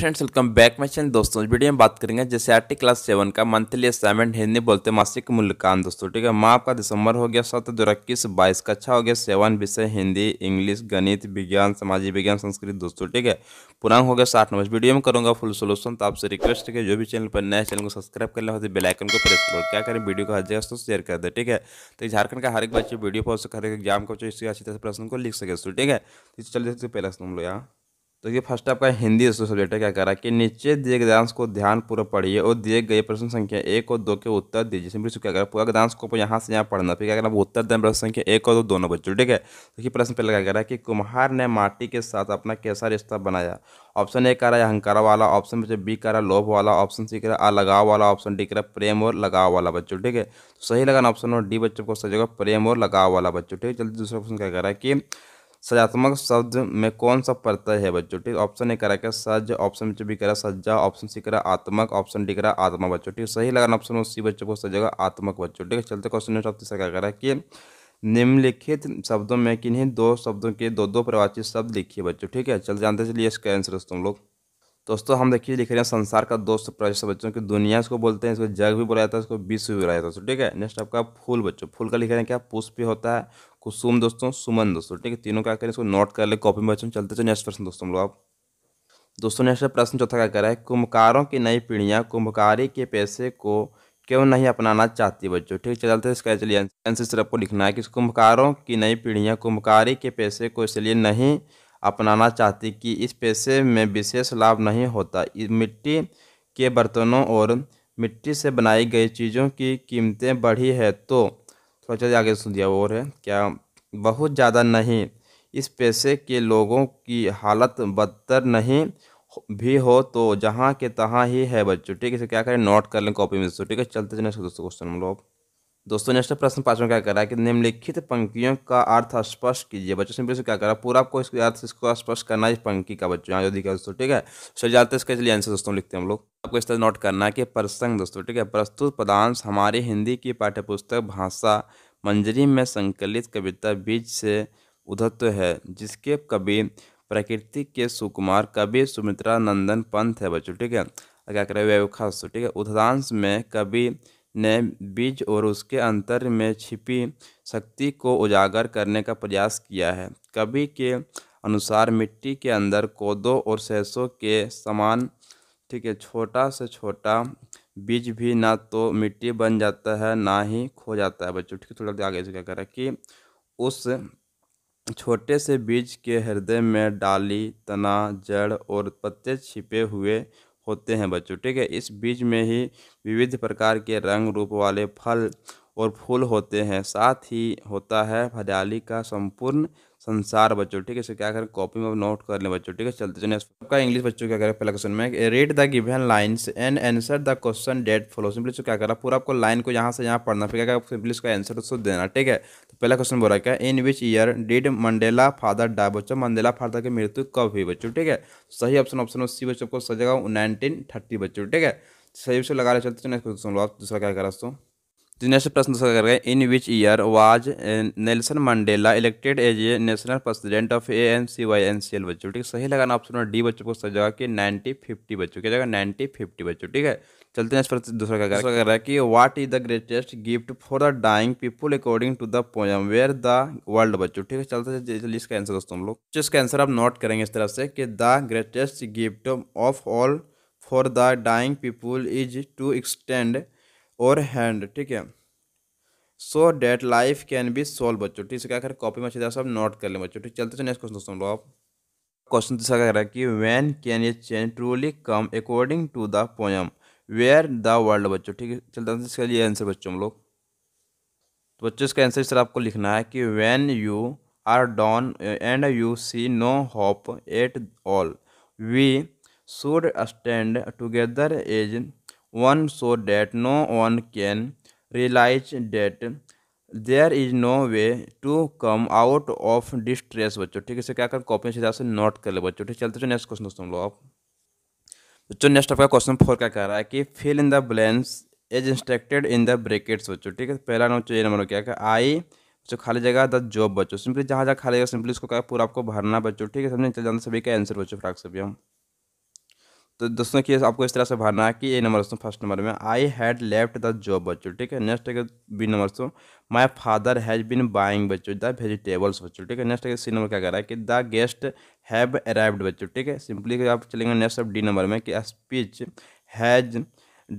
friends welcome back मैं दोस्तों video में बात करेंगे जैसे आर क्लास सेवन का मंथली असाइनमेंट हिंदी बोलते मासिक मूल्यांकन दोस्तों ठीक है माँ आपका दिसंबर हो गया सत्रह दो इक्कीस बाईस का अच्छा हो गया सेवन विषय हिंदी इंग्लिश गणित विज्ञान सामाजिक विज्ञान संस्कृत दोस्तों ठीक है पूर्णांक हो गया साठ नंबर वीडियो में करूँगा फुल सोल्यूशन तो आपसे रिक्वेस्ट है जो भी चैनल पर नए चैनल को सब्सक्राइब कर लेते बेलाइकन को प्रेस करो क्या करें वीडियो को हर जगह दोस्तों शेयर कर दे ठीक है तो झारखंड का हर एक बच्चे वीडियो पहुंच सके हर एक एग्जाम को अच्छी तरह से प्रश्न को लिख सके ठीक है तो चलिए पहला सुन लोग यहाँ तो ये फर्स्ट आपका हिंदी सब्जेक्ट है क्या करा कि नीचे दिए दांश को ध्यान पूरा पढ़िए और दिए गए प्रश्न संख्या एक और दो के उत्तर दीजिए सिंपली क्या करा पूरा दांश को यहाँ से यहाँ पढ़ना फिर क्या करना उत्तर दें प्रश्न संख्या एक और दो दोनों बच्चों ठीक है तो ये प्रश्न पहले क्या करा कि कुम्हार ने माटी के साथ अपना कैसा रिश्ता बनाया ऑप्शन ए करा अहंकारा वाला ऑप्शन बी करा लोभ वाला ऑप्शन सी करा अलगाव वाला ऑप्शन डी करा प्रेम और लगाव वाला बच्चों ठीक है तो सही लगाना ऑप्शन और डी बच्चों को सही जगह प्रेम और लगाव वाला बच्चों ठीक है जल्दी दूसरा ऑप्शन क्या करा कि सजात्मक शब्द में कौन सा प्रत्यय है बच्चों ठीक ऑप्शन ए करा क्या सज ऑप्शन भी करा सज्जा ऑप्शन सी करा आत्मक ऑप्शन डी करा आत्मा बच्चों ठीक सही लगाना ऑप्शन सी बच्चों को सजेगा आत्मक बच्चों ठीक है चलते क्वेश्चन नंबर तीसरा क्या करा कि निम्नलिखित शब्दों में किन्हीं दो शब्दों के दो दो प्रवाचित शब्द लिखिए बच्चों ठीक है चल जानते चलिए इसका आंसर तुम लोग दोस्तों हम देखिए लिख रहे हैं संसार का दोस्त प्रवाचित बच्चों की दुनिया इसको बोलते हैं इसको जग भी बोला जाता है इसको विश्व भी बोला जाता है ठीक है नेक्स्ट आपका फूल बच्चों फूल का लिख रहे हैं क्या पुष्प भी होता है कुसुम दोस्तों सुमन दोस्तों ठीक है तीनों क्या करें इसको नोट कर ले कॉपी में बच्चों चलते चलो नेक्स्ट प्रश्न दोस्तों हम लोग आप दोस्तों नेक्स्ट प्रश्न चौथा क्या रहा है कुंभकारों की नई पीढ़ियाँ कुंभकारी के पैसे को क्यों नहीं अपनाना चाहती बच्चों ठीक है चलते इसका चलिए आंसर सिर्फ आपको लिखना है कि कुंभकारों की नई पीढ़ियाँ कुंभकारी के पैसे को इसलिए नहीं अपनाना चाहती कि इस पैसे में विशेष लाभ नहीं होता मिट्टी के बर्तनों और मिट्टी से बनाई गई चीज़ों की कीमतें बढ़ी है तो उसका चलिए आगे दिया और है क्या बहुत ज़्यादा नहीं इस पैसे के लोगों की हालत बदतर नहीं भी हो तो जहाँ के तहाँ ही है बच्चों ठीक है क्या करें नोट कर लें कॉपी में दोस्तों ठीक है चलते चले दोस्तों क्वेश्चन हम लोग दोस्तों नेक्स्ट प्रश्न पांचवा क्या करा कि निम्नलिखित पंक्तियों का अर्थ स्पष्ट कीजिए बच्चों सिंपल से क्या करा पूरा आपको इसके अर्थ इसको स्पष्ट करना है पंक्ति का बच्चों यहाँ जो दिखा दोस्तों ठीक है चलिए जाते हैं इसका चलिए आंसर दोस्तों लिखते हैं हम लोग आपको इस तरह नोट करना है कि प्रसंग दोस्तों ठीक है प्रस्तुत पदांश हमारे हिंदी की पाठ्यपुस्तक भाषा मंजरी में संकलित कविता बीज से उधत्व है जिसके कवि प्रकृति के सुकुमार कवि सुमित्रा नंदन पंथ है बच्चों ठीक है क्या करें व्यवस्था दोस्तों ठीक है उद्धतांश में कवि ने बीज और उसके अंतर में छिपी शक्ति को उजागर करने का प्रयास किया है कवि के अनुसार मिट्टी के अंदर कोदों और सैसों के समान ठीक है छोटा से छोटा बीज भी ना तो मिट्टी बन जाता है ना ही खो जाता है बच्चों ठीक है थोड़ा आगे से क्या करें कि उस छोटे से बीज के हृदय में डाली तना जड़ और पत्ते छिपे हुए होते हैं बच्चों ठीक है इस बीज में ही विविध प्रकार के रंग रूप वाले फल और फूल होते हैं साथ ही होता है हरियाली का संपूर्ण संसार बच्चों ठीक है इसे क्या करें कॉपी में नोट कर लें बच्चों ठीक है चलते चलिए आपका इंग्लिश बच्चों क्या करें पहला क्वेश्चन में read the given lines and answer the question that follow simply इसको क्या करा पूरा आपको लाइन को यहाँ से यहाँ पढ़ना फिर क्या सिंपली इसका आंसर उसको देना ठीक है तो पहला क्वेश्चन बोला क्या in which year did Mandela father die बच्चों मंडेला फादर की मृत्यु कब हुई बच्चों ठीक है सही ऑप्शन ऑप्शन सी बच्चों को सजेगा नाइनटीन थर्टी बच्चों ठीक है सही से लगा रहे चलते नेक्स्ट क्वेश्चन दूसरा क्या करा दोस्तों नेक्स्ट प्रश्न कर गए in which year was Nelson Mandela elected as a national president of A N C Y N C L बच्चों ठीक सही लगाना ऑप्शन नंबर डी बच्चों को सही जगह कि नाइनटी फिफ्टी बच्चों क्या जगह नाइनटी फिफ्टी बच्चों ठीक है चलते हैं इस पर दूसरा का दूसरा रहा है कि what is the greatest gift for the dying people according to the poem where the world बच्चों ठीक है चलते चलिए इसका आंसर दोस्तों हम लोग इसका आंसर आप नोट करेंगे इस तरह से कि the greatest gift of all for the dying people is to extend और हैंड ठीक है so that life can be solve बच्चों ठीक है क्या कर कॉपी में अच्छे सब नोट कर लें बच्चों ठीक चलते चलिए नेक्स्ट क्वेश्चन दोस्तों आप क्वेश्चन जैसा कह रहा है कि वैन कैन ये change truly come according to the poem where the world बच्चों ठीक है चलते है इसका ये आंसर बच्चों हम लोग तो बच्चों इसका आंसर सर आपको लिखना है कि when you are down and you see no hope at all we should stand together as one so that no one can realize that there is no way to come out of distress बच्चों ठीक है इसे क्या कर copy में सीधा से note कर ले बच्चों ठीक चलते नेक्स्ट क्वेश्चन दोस्तों लोग आप बच्चों नेक्स्ट आपका क्वेश्चन फोर क्या कह रहा है कि fill in the blanks as instructed in the brackets बच्चों ठीक है पहला नंबर ये नंबर क्या है आई जो खाली जगह द जॉब बच्चों सिंपली जहाँ जहाँ खाली जगह सिंपली उसको क्या पूरा आपको भरना बच्चों ठीक है समझे चल जाना सभी का आंसर बच्चों फ्राक सभी हम तो दोस्तों कि आपको इस तरह से भरना है कि ए नंबर दोस्तों फर्स्ट नंबर में I had left the job बच्चों ठीक है नेक्स्ट है बी नंबर दोस्तों my father has been buying बच्चों द वेजिटेबल्स बच्चों ठीक है नेक्स्ट है सी नंबर क्या कह रहा है कि द गेस्ट हैव अराइव्ड बच्चों ठीक है सिंपली आप चलेंगे नेक्स्ट डी नंबर में कि speech has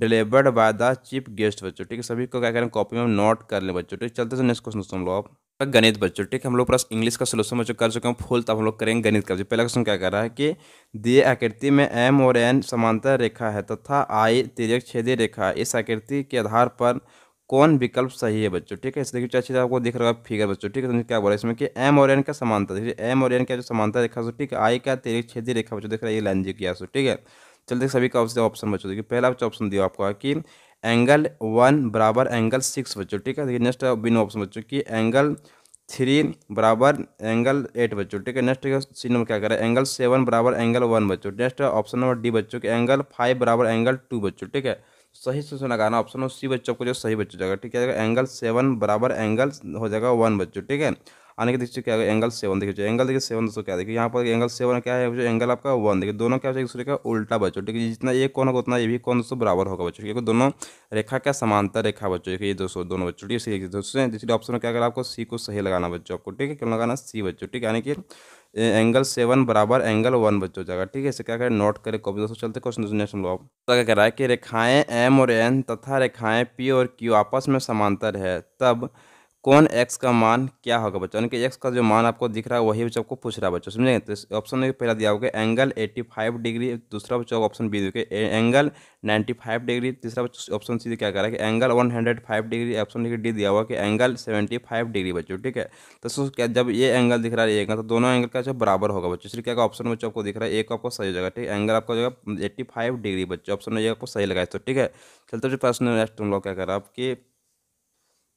delivered by the chief guest बच्चों ठीक है सभी को क्या करें कॉपी में नोट कर लें बच्चों ठीक चलते से नेक्स्ट क्वेश्चन दोस्तों लोग आप का गणित बच्चों ठीक है हम लोग प्लस इंग्लिश का सोल्यूशन बच्चों कर चुके हैं फुल तब हम लोग करेंगे गणित का पहला क्वेश्चन क्या कर रहा है कि दिए आकृति में एम और एन समांतर रेखा है तथा आई तिरक छेदी रेखा है इस आकृति के आधार पर कौन विकल्प सही है बच्चों ठीक है इस देखिए अच्छे आपको दिख रहा है फिगर बच्चों ठीक है तो क्या बोला इसमें कि एम और एन का समानता देखिए एम और एन का जो समानता रेखा सो तो ठीक है आई का तेरे छेदी रेखा बच्चों देख रहा है ये लाइन जी किया सो ठीक है चलते सभी का ऑप्शन ऑप्शन बच्चों देखिए पहला ऑप्शन दिया आपको कि एंगल वन बराबर एंगल सिक्स बच्चों ठीक है देखिए नेक्स्ट बिन ऑप्शन बच्चों की एंगल थ्री बराबर एंगल एट बच्चों ठीक है नेक्स्ट सी नंबर क्या करें एंगल सेवन बराबर एंगल वन बच्चों नेक्स्ट ऑप्शन नंबर डी बच्चों के एंगल फाइव बराबर एंगल टू बच्चों ठीक है सही से लगाना ऑप्शन सी बच्चों को जो सही बच्चों जाएगा ठीक है एंगल सेवन बराबर एंगल हो जाएगा वन बच्चों ठीक है आने के देखिए क्या एंगल सेवन देखिए एंगल देखिए सेवन दोस्तों क्या देखिए यहाँ पर एंगल सेवन क्या है जो एंगल आपका वन देखिए दोनों क्या हो एक दूसरे का उल्टा बच्चों ठीक है जितना एक कौन होगा उतना ये भी कौन दोस्तों बराबर होगा बच्चों क्योंकि दोनों रेखा क्या समानता रेखा बच्चों ये दोस्तों दोनों बच्चों ठीक है दोस्तों दूसरे ऑप्शन क्या करें आपको सी को सही लगाना बच्चों आपको ठीक है क्यों लगाना सी बच्चों ठीक है यानी कि एंगल सेवन बराबर एंगल वन हो जाएगा ठीक है इसे क्या करें नोट करें कॉपी दोस्तों चलते क्वेश्चन नेक्स्ट हम तो क्या कह रहा है कि रेखाएं एम और एन तथा रेखाएं पी और क्यू आपस में समांतर है तब कौन एक्स का मान क्या होगा बच्चों यानी कि एक्स का जो मान आपको दिख रहा है वही बच्चों आपको पूछ रहा है बच्चों समझेंगे तो ऑप्शन में पहला दिया होगा एंगल 85 डिग्री दूसरा बच्चों ऑप्शन बी देखिए एंगल 95 डिग्री तीसरा बच्चों ऑप्शन सी क्या कह रहा है कि एंगल 105 डिग्री ऑप्शन देखिए डी दिया हुआ कि एंगल फाइव डिग्री बच्चों ठीक है तो क्या जब ये एंगल दिख रहा है ये एंगल तो दोनों एंगल का जो बराबर होगा बच्चों इसलिए क्या ऑप्शन बच्चों आपको दिख रहा है एक आपको सही हो जाएगा ठीक है एंगल आपका जगह एट्टी डिग्री बच्चों ऑप्शन ये आपको सही लगा तो ठीक है चलते प्रश्न नेक्स्ट हम लोग क्या कर रहा है आपकी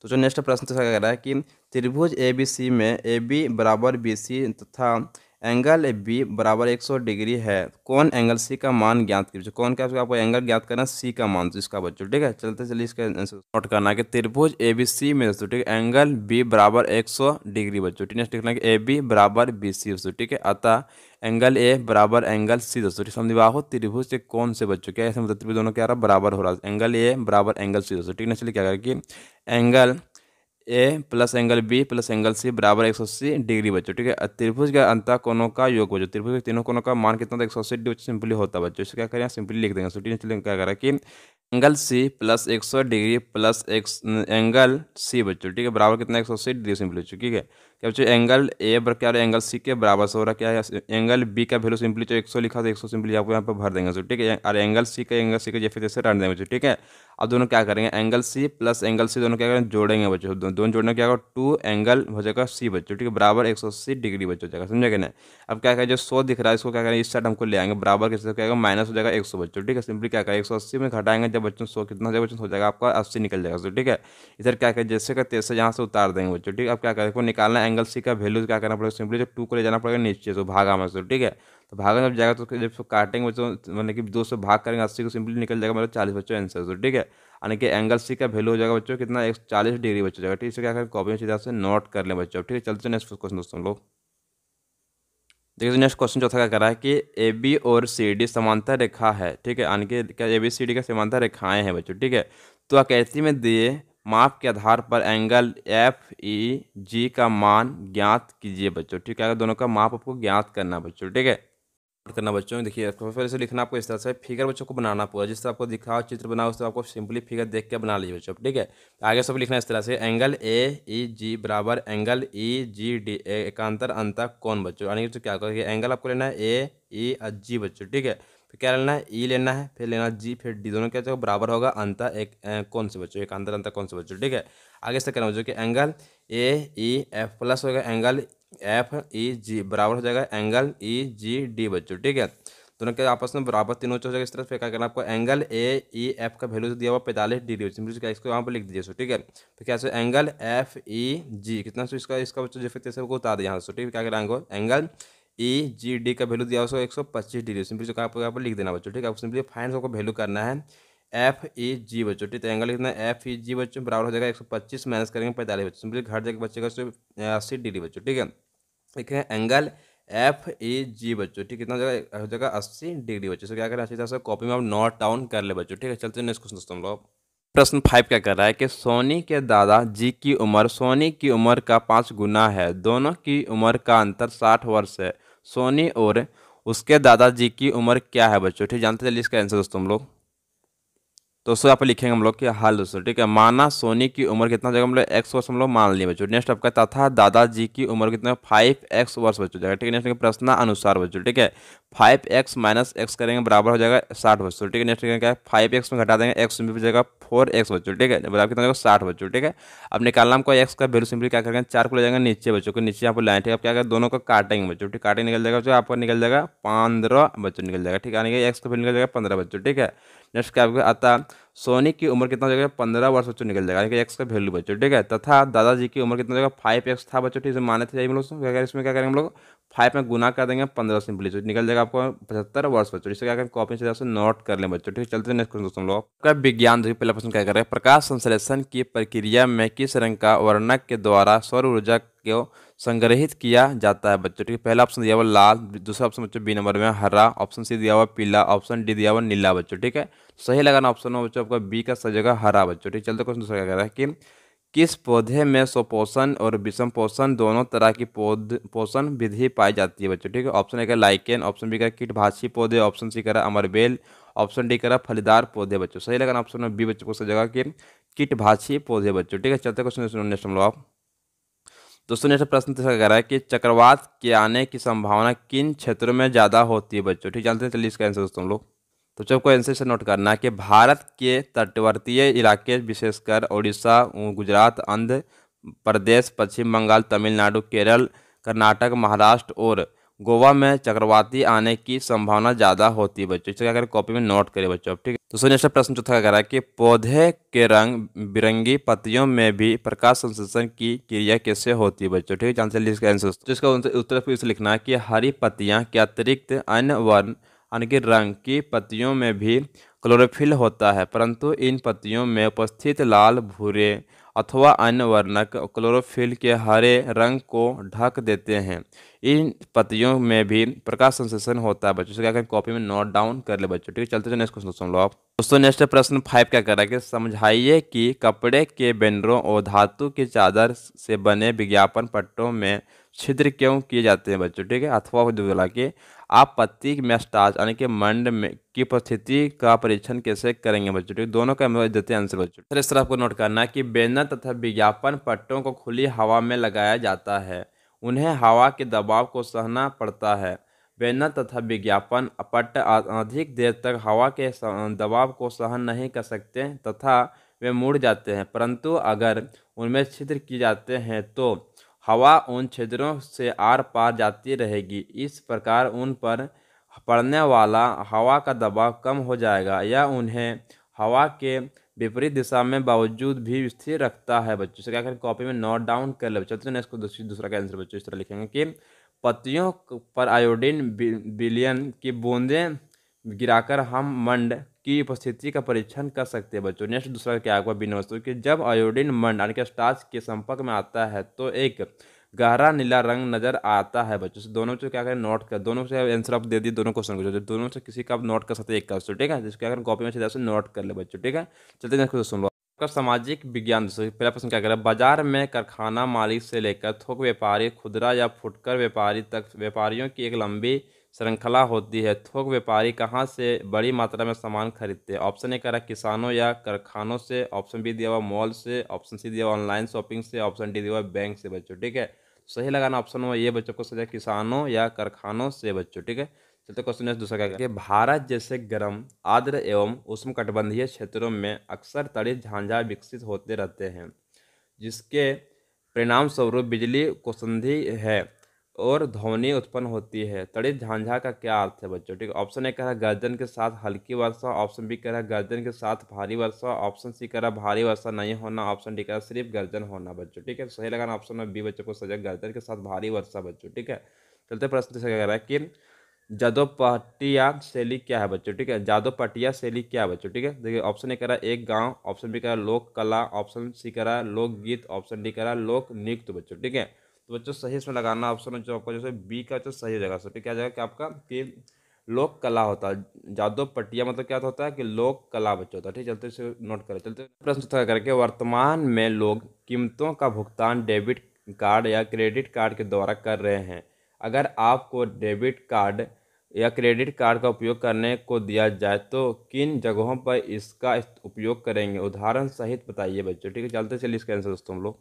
तो जो नेक्स्ट प्रश्न कह रहा है कि त्रिभुज ए बी सी में ए बी बराबर बी सी तथा एंगल बी बराबर 100 डिग्री है कौन एंगल सी का मान ज्ञात कीजिए कौन क्या आपको एंगल ज्ञात करना सी का मान तो इसका बच्चों ठीक है चलते चलिए इसका आंसर नोट करना कि त्रिभुज ए बी सी में दोस्तों ठीक है एंगल बी बराबर 100 डिग्री बच्चों ठीक है लिखना कि ए बी बराबर बी सी दोस्तों ठीक है अतः एंगल ए बराबर एंगल सी दोस्तों समझवाहो त्रिभुज के कौन से बच्चों क्या ऐसे मतलब त्रिभुज दोनों क्या रहा बराबर हो रहा है एंगल ए बराबर एंगल सी दोस्तों ठीक है चलिए क्या करें कि angle A plus angle B plus angle C बराबर एक सौ अस्सी डिग्री बच्चों ठीक है त्रिभुज का अंत कोनों का योग बच्चों त्रिभुज के तीनों कोनों का मान कितना था एक सौ अस्सी डिग्री सिंपली होता है बच्चों इसे क्या करें सिंपली लिख देंगे सोटी ने क्या करा कि एंगल सी प्लस एक सौ डिग्री प्लस एक एंगल सी बच्चों ठीक है बराबर कितना एक सौ अस्सी डिग्री सिंपली हो ठीक है क्या बच्चों एंगल ए बराबर क्या एंगल सी के बराबर से हो रहा क्या है एंगल बी का वैल्यू सिंपली जो 100 लिखा था 100 सिंपली आपको यहाँ पर भर देंगे ठीक है और एंगल सी का एंगल सी का जैसे जैसे रन देंगे ठीक है अब दोनों क्या करेंगे angle C plus angle C दोनों क्या करेंगे जोड़ेंगे बच्चों दोनों जोड़ने क्या होगा टू एंगल हो जाएगा सी बच्चों ठीक है बराबर एक डिग्री बच्चों हो जाएगा समझे कि नहीं अब क्या करें जो सौ दिख रहा है इसको क्या करें इस साइड हमको ले आएंगे बराबर किसी क्या करेगा माइनस हो जाएगा एक बच्चों ठीक है सिंपली क्या करें एक में घटाएंगे जब बच्चों सौ कितना हो जाएगा बच्चों हो जाएगा आपका अस्सी निकल जाएगा ठीक है इधर क्या करें जैसे का से यहाँ से उतार देंगे बच्चों ठीक है अब क्या करें निकालना एंगल सी का वैल्यू क्या करना पड़ेगा सिंपली जब टू को ले जाना पड़ेगा नीचे तो से भागा में ठीक है तो भागा जब जाएगा तो जब उसको काटेंगे बच्चों तो मतलब कि दो सौ भाग करेंगे अस्सी को सिंपली निकल जाएगा मतलब चालीस बच्चों आंसर तो ठीक है यानी कि एंगल सी का वैल्यू हो जाएगा बच्चों कितना एक चालीस डिग्री बच्चों जाएगा ठीक है क्या करें कॉपी में सीधा से नोट कर लें बच्चों ठीक है चलते नेक्स्ट क्वेश्चन दोस्तों लोग देखिए नेक्स्ट तो क्वेश्चन चौथा क्या कर रहा है कि ए बी और सी डी समानता रेखा है ठीक है यानी कि क्या ए बी सी डी का समानता रेखाएं हैं बच्चों ठीक है तो आकृति में दिए माप के आधार पर एंगल एफ ई जी का मान ज्ञात कीजिए बच्चों ठीक है अगर दोनों का माप आपको ज्ञात करना बच्चों ठीक है करना बच्चों देखिए फिर से लिखना आपको इस तरह से फिगर बच्चों को बनाना पूरा जिस तरह आपको दिखाओ चित्र बनाओ उस तरह आपको सिंपली फिगर देख के बना लीजिए बच्चों ठीक है आगे सब लिखना इस तरह से angle e, e, A E G बराबर एंगल ई जी डी एकांतर अंतर कौन बच्चों यानी तो क्या करेंगे एंगल आपको लेना है ए ई जी बच्चों ठीक है तो क्या लेना है ई e लेना है फिर लेना जी फिर डी दोनों क्या बराबर होगा अंतर एक ए, कौन से बच्चों एक अंतर अंतर कौन से बच्चों ठीक है आगे से करना बच्चों कि angle A E F plus गया एंगल एफ ई जी बराबर हो जाएगा एंगल ई जी डी बच्चों ठीक है दोनों के आपस में बराबर तीनों हो जाएगा इस तरह फिर क्या करना आपको एंगल ए ई एफ का वैल्यू दिया हुआ पैंतालीस डिग्री बच्चे क्या इसको यहाँ पर लिख दीजिए सो ठीक है फिर तो क्या सो एंगल एफ ई जी कितना सो इसका इसका बच्चों जो फिर उतार दिया यहाँ सो ठीक है क्या करेंगे एंगल ए जी डी का वैल्यू दिया हुआ एक सौ पच्चीस डिग्री सिंपली जो आपको यहाँ पर लिख देना बच्चों ठीक है आपको सिंपली फाइन आपको वैल्यू करना है एफ ए जी बच्चों ठीक है एंगल लिखना है एफ ई जी बच्चों बराबर हो जाएगा एक सौ पच्चीस माइनस करेंगे पैंतालीस बच्चों सिंपली घर जाकर बच्चे का अस्सी डिग्री बच्चों ठीक है ठीक है एंगल एफ ए जी बच्चों ठीक है कितना हो जाएगा अस्सी डिग्री बच्चों से क्या करें अच्छी तरह से कॉपी में आप नोट डाउन कर ले बच्चों ठीक है चलते हैं नेक्स्ट क्वेश्चन दोस्तों लोग प्रश्न फाइव क्या कर रहा है कि सोनी के दादा जी की उम्र सोनी की उम्र का पाँच गुना है दोनों की उम्र का अंतर साठ वर्ष है सोनी और उसके दादाजी की उम्र क्या है बच्चों ठीक जानते चलिए इसका आंसर दोस्तों हम लोग तो उसको यहाँ पर लिखेंगे हम लोग कि हाल दोस्तों ठीक है माना सोनी की उम्र कितना जगह हम लोग एक्स वर्ष हम लोग मान लिए बच्चों नेक्स्ट आपका तथा दादाजी की उम्र कितना फाइव एक्स वर्ष बच्चों जाएगा ठीक है नेक्स्ट प्रश्न अनुसार बच्चों ठीक है फाइव एक्स माइनस एक्स करेंगे बराबर हो जाएगा साठ बच्चों ठीक है नेक्स्ट क्या है फाइव एक्स में घटा देंगे एक्स सिंपली जाएगा फोर एक्स बच्चों ठीक है बराबर कितना जाएगा साठ बच्चों ठीक है अब निकालना हमको एक्स का वैल्यू सिंपली क्या करेंगे चार को ले जाएंगे नीचे बच्चों को नीचे यहाँ पर लाइन ठीक है क्या करें दोनों को काटेंगे बच्चों ठीक काटेंगे निकल जाएगा बच्चों आपको निकल जाएगा पंद्रह बच्चों निकल जाएगा ठीक है एक्स का वैल्यू निकल जाएगा पंद्रह बच्चों ठीक है नेक्स्ट क्या आपके आता सोनी की उम्र कितना हो जाएगा पंद्रह वर्ष बच्चों निकल जाएगा यानी एक्स का वैल्यू बच्चों ठीक है तथा दादाजी की उम्र कितना हो जाएगा फाइव एक्स था बच्चों ठीक है माने थे हम लोग इसमें क्या करेंगे हम लोग फाइव में गुना कर देंगे पंद्रह सिंपली तो निकल जाएगा आपको पचहत्तर वर्ष बच्चों इसे क्या करें कॉपी से आपसे नोट कर लें बच्चों ठीक है चलते हैं नेक्स्ट क्वेश्चन दोस्तों लोग का विज्ञान जो पहला प्रश्न क्या कर रहे हैं प्रकाश संश्लेषण की प्रक्रिया में किस रंग का वर्णक के द्वारा सौर ऊर्जा को संग्रहित किया जाता है बच्चों ठीक है पहला ऑप्शन दिया हुआ लाल दूसरा ऑप्शन बच्चों बी नंबर में हरा ऑप्शन सी दिया हुआ पीला ऑप्शन डी दिया हुआ नीला बच्चों ठीक है सही लगाना ऑप्शन हो बच्चों आपका बी का सही जगह हरा बच्चों ठीक है चलते क्वेश्चन दूसरा क्या कर रहा है कि किस पौधे में स्वपोषण और विषम पोषण दोनों तरह की पौध पोषण विधि पाई जाती है बच्चों ठीक है ऑप्शन एक है लाइकेन ऑप्शन बी का कीटभाषी पौधे ऑप्शन सी करा अमरबेल ऑप्शन डी करा फलीदार पौधे बच्चों सही लगा ऑप्शन बी बच्चों को सही जगह की कीटभाषी पौधे बच्चों ठीक है चलते क्वेश्चन नेक्स्ट हम आप दोस्तों नेक्स्ट प्रश्न तो कह रहा है कि चक्रवात के आने की संभावना किन क्षेत्रों में ज़्यादा होती है बच्चों ठीक जानते हैं चलिए इसका आंसर दोस्तों हम लोग तो को आंसर से नोट करना कि भारत के तटवर्तीय इलाके विशेषकर उड़ीसा गुजरात आंध्र प्रदेश पश्चिम बंगाल तमिलनाडु केरल कर्नाटक महाराष्ट्र और गोवा में चक्रवाती आने की संभावना ज़्यादा होती है बच्चों इसका अगर कॉपी में नोट करें बच्चों ठीक है तो सुनिए नेक्स्ट प्रश्न चौथा कह रहा है कि पौधे के रंग बिरंगी पत्तियों में भी प्रकाश संश्लेषण की क्रिया कैसे होती है बच्चों ठीक है आंसर तो आंसर उत्तर फिर लिखना है कि हरी पत्तियाँ के अतिरिक्त अन्य वर्ण अनके रंग की पत्तियों में भी क्लोरोफिल होता है परंतु इन पत्तियों में उपस्थित लाल भूरे अथवा अन्य वर्णक क्लोरोफिल के हरे रंग को ढक देते हैं इन पत्तियों में भी प्रकाश संश्लेषण होता है बच्चों से क्या करें कॉपी में नोट डाउन कर ले बच्चों ठीक है चलते नेक्स्ट क्वेश्चन सुन लो आप दोस्तों नेक्स्ट प्रश्न फाइव क्या करा कि समझाइए कि कपड़े के बेनरों और धातु की चादर से बने विज्ञापन पट्टों में छिद्र क्यों किए जाते हैं बच्चों ठीक है अथवा दुबला के आप पत्ती मेस्टाज यानी कि मंड में की उपस्थिति का परीक्षण कैसे करेंगे बच्चों ठीक दोनों का देते हैं आंसर बच्चों तो इस तरह आपको नोट करना है कि बेनर तथा विज्ञापन पट्टों को खुली हवा में लगाया जाता है उन्हें हवा के दबाव को सहना पड़ता है बेनर तथा विज्ञापन पट्ट अधिक देर तक हवा के दबाव को सहन नहीं कर सकते तथा वे मुड़ जाते हैं परंतु अगर उनमें छिद्र किए जाते हैं तो हवा उन छिद्रों से आर पार जाती रहेगी इस प्रकार उन पर पड़ने वाला हवा का दबाव कम हो जाएगा या उन्हें हवा के विपरीत दिशा में बावजूद भी स्थिर रखता है बच्चों से क्या करें कॉपी में नोट डाउन कर ले बच्चों ने इसको दूसरी दूसरा का आंसर बच्चों इस तरह लिखेंगे कि पत्तियों पर आयोडीन बिलियन की बूंदें गिराकर हम मंड की उपस्थिति का परीक्षण कर सकते हैं बच्चों नेक्स्ट दूसरा क्या होगा बिना वस्तु कि जब आयोडीन मंड यानी कि स्टार्च के संपर्क में आता है तो एक गहरा नीला रंग नजर आता है बच्चों से दोनों से क्या करें नोट कर दोनों से आंसर आप दे दिए दोनों क्वेश्चन को दोनों से किसी का आप नोट कर सकते हैं एक का ठीक है जिसके अगर कॉपी में सीधा से नोट कर ले बच्चों ठीक है चलते हैं क्वेश्चन लो आपका सामाजिक विज्ञान पहला प्रश्न क्या करें बाजार में कारखाना मालिक से लेकर थोक व्यापारी खुदरा या फुटकर व्यापारी तक व्यापारियों की एक लंबी श्रृंखला होती है थोक व्यापारी कहाँ से बड़ी मात्रा में सामान खरीदते हैं ऑप्शन ए है किसानों या कारखानों से ऑप्शन बी दिया हुआ मॉल से ऑप्शन सी दिया हुआ ऑनलाइन शॉपिंग से ऑप्शन डी दिया हुआ बैंक से बच्चों ठीक है सही लगाना ऑप्शन हुआ ये बच्चों को सजा किसानों या कारखानों से बच्चों ठीक है चलते क्वेश्चन है दूसरा क्या भारत जैसे गर्म आर्द्र एवं उष्णकटिबंधीय क्षेत्रों में अक्सर तड़ित झांझा विकसित होते रहते हैं जिसके परिणाम स्वरूप बिजली कुसंधि है और ध्वनि उत्पन्न होती है तड़ित झांझा का क्या अर्थ है बच्चों ठीक है ऑप्शन ए कह रहा है गर्जन के साथ हल्की वर्षा ऑप्शन बी कह रहा है गर्जन के साथ भारी वर्षा ऑप्शन सी कह रहा है भारी वर्षा नहीं होना ऑप्शन डी कह रहा है सिर्फ गर्जन होना बच्चों ठीक है सही लगाना ऑप्शन में बी बच्चों को सजा गर्जन के साथ भारी वर्षा बच्चों ठीक है चलते प्रश्न से कह रहा है कि जादोपटिया शैली क्या है बच्चों ठीक है जादोपटिया शैली क्या है बच्चों ठीक है देखिए ऑप्शन ए करा एक गांव ऑप्शन बी करा लोक कला ऑप्शन सी करा लोकगीत ऑप्शन डी करा लोक नृत्य बच्चों ठीक है तो बच्चों सही इसमें लगाना ऑप्शन जो आपका जैसे बी का जो सही हो जाएगा सर क्या जाएगा कि आपका कि लोक कला होता है जादव पटिया मतलब क्या होता है कि लोक कला बच्चा होता है ठीक चलते इसे नोट करें चलते प्रश्न करके वर्तमान में लोग कीमतों का भुगतान डेबिट कार्ड या क्रेडिट कार्ड के द्वारा कर रहे हैं अगर आपको डेबिट कार्ड या क्रेडिट कार्ड का उपयोग करने को दिया जाए तो किन जगहों पर इसका उपयोग करेंगे उदाहरण सहित बताइए बच्चों ठीक है चलते चलिए इसका आंसर दोस्तों हम लोग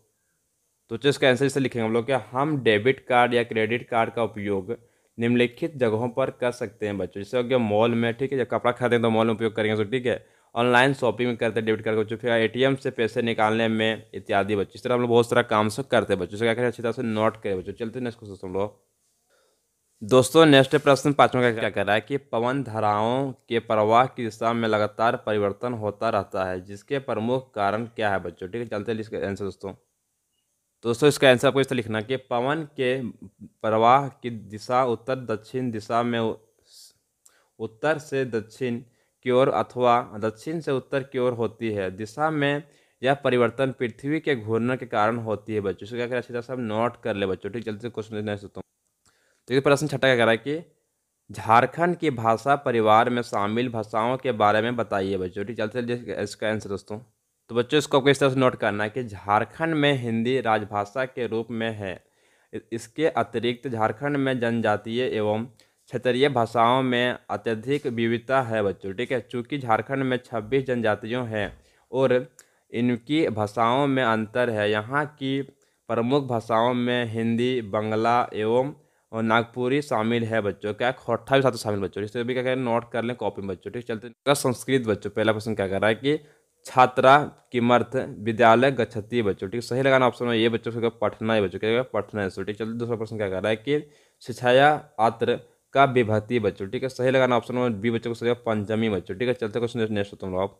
तो चलिए इसका आंसर इसे लिखेंगे हम लोग क्या हम डेबिट कार्ड या क्रेडिट कार्ड का उपयोग निम्नलिखित जगहों पर कर सकते हैं बच्चों जैसे हो गया मॉल में ठीक है जब कपड़ा खरीदें तो मॉल में उपयोग करेंगे तो ठीक है ऑनलाइन शॉपिंग में करते हैं डेबिट कार्ड का बच्चों फिर एटीएम से पैसे निकालने में इत्यादि बच्चों इस तरह हम लोग बहुत सारा काम सब करते हैं बच्चों से क्या करें अच्छी तरह से नोट करें बच्चों चलते नेक्स्ट क्वेश्चन हम लोग दोस्तों नेक्स्ट प्रश्न पाँचवा का क्या कर रहा है कि पवन धाराओं के प्रवाह की दिशा में लगातार परिवर्तन होता रहता है जिसके प्रमुख कारण क्या है बच्चों ठीक है चलते इसका आंसर दोस्तों तो दोस्तों इसका आंसर आपको इस तरह लिखना कि पवन के प्रवाह की दिशा उत्तर दक्षिण दिशा में उत्तर से दक्षिण की ओर अथवा दक्षिण से उत्तर की ओर होती है दिशा में यह परिवर्तन पृथ्वी के घूर्णन के कारण होती है बच्चों से क्या करें अच्छी तरह से नोट कर ले बच्चों ठीक जल्दी से क्वेश्चन नहीं सोचता हूँ तो ये प्रश्न छठा क्या कह रहा है कि झारखंड की भाषा परिवार में शामिल भाषाओं के बारे में बताइए बच्चों ठीक जल्दी से इसका आंसर दोस्तों तो बच्चों इसको आपको इस तरह से नोट करना है कि झारखंड में हिंदी राजभाषा के रूप में है इसके अतिरिक्त झारखंड में जनजातीय एवं क्षेत्रीय भाषाओं में अत्यधिक विविधता है बच्चों ठीक है चूँकि झारखंड में छब्बीस जनजातियों हैं और इनकी भाषाओं में अंतर है यहाँ की प्रमुख भाषाओं में हिंदी बंगला एवं और नागपुरी शामिल है बच्चों क्या खोटा भी साथ शामिल बच्चों इससे भी क्या करें नोट कर लें कॉपी में बच्चों ठीक चलते संस्कृत बच्चों पहला प्रश्न क्या कर रहा है कि छात्रा किमर्थ विद्यालय गच्छती है बच्चों ठीक सही लगाना ऑप्शन में ये बच्चों से पढ़ना है बच्चों क्या पढ़ना है ठीक चलिए दूसरा प्रश्न क्या कर रहा है कि शिक्षाया आत्र का विभक्ति बच्चों ठीक है सही लगाना ऑप्शन में बी बच्चों को सही पंचमी बच्चों ठीक है चलते क्वेश्चन नेक्स्ट तुम लोग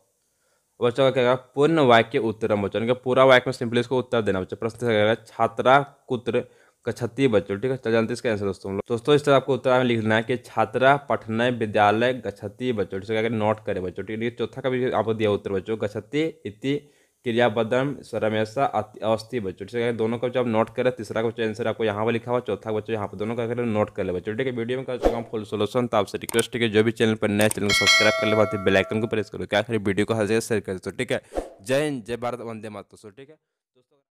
बच्चों का क्या पूर्ण वाक्य उत्तर बच्चों पूरा वाक्य में सिंपली इसको उत्तर देना बच्चों प्रश्न छात्रा कुत्र का बच्चों ठीक है जानते इसका आंसर दोस्तों दोस्तों इस तरह आपको उत्तर में लिखना है कि छात्रा पठनय विद्यालय गछत्ती बच्चों ठीक है नोट करें बच्चों ठीक है चौथा का भी आपको दिया उत्तर बच्चों गछत्ती इति क्रियाबदम स्वरमेशा अवस्थी बच्चों ठीक है दोनों का जब नोट करें तीसरा का आंसर आपको यहाँ पर लिखा हुआ चौथा बच्चों यहाँ पर दोनों का नोट कर ले बच्चों ठीक है वीडियो में कर चुका हूँ फुल सोलूशन तो आपसे रिक्वेस्ट है जो भी चैनल पर नया चैनल को सब्सक्राइब कर ले बेलाइकन को प्रेस करो क्या फिर वीडियो को हर जगह शेयर कर दो ठीक है जय हिंद जय भारत वंदे मातो ठीक है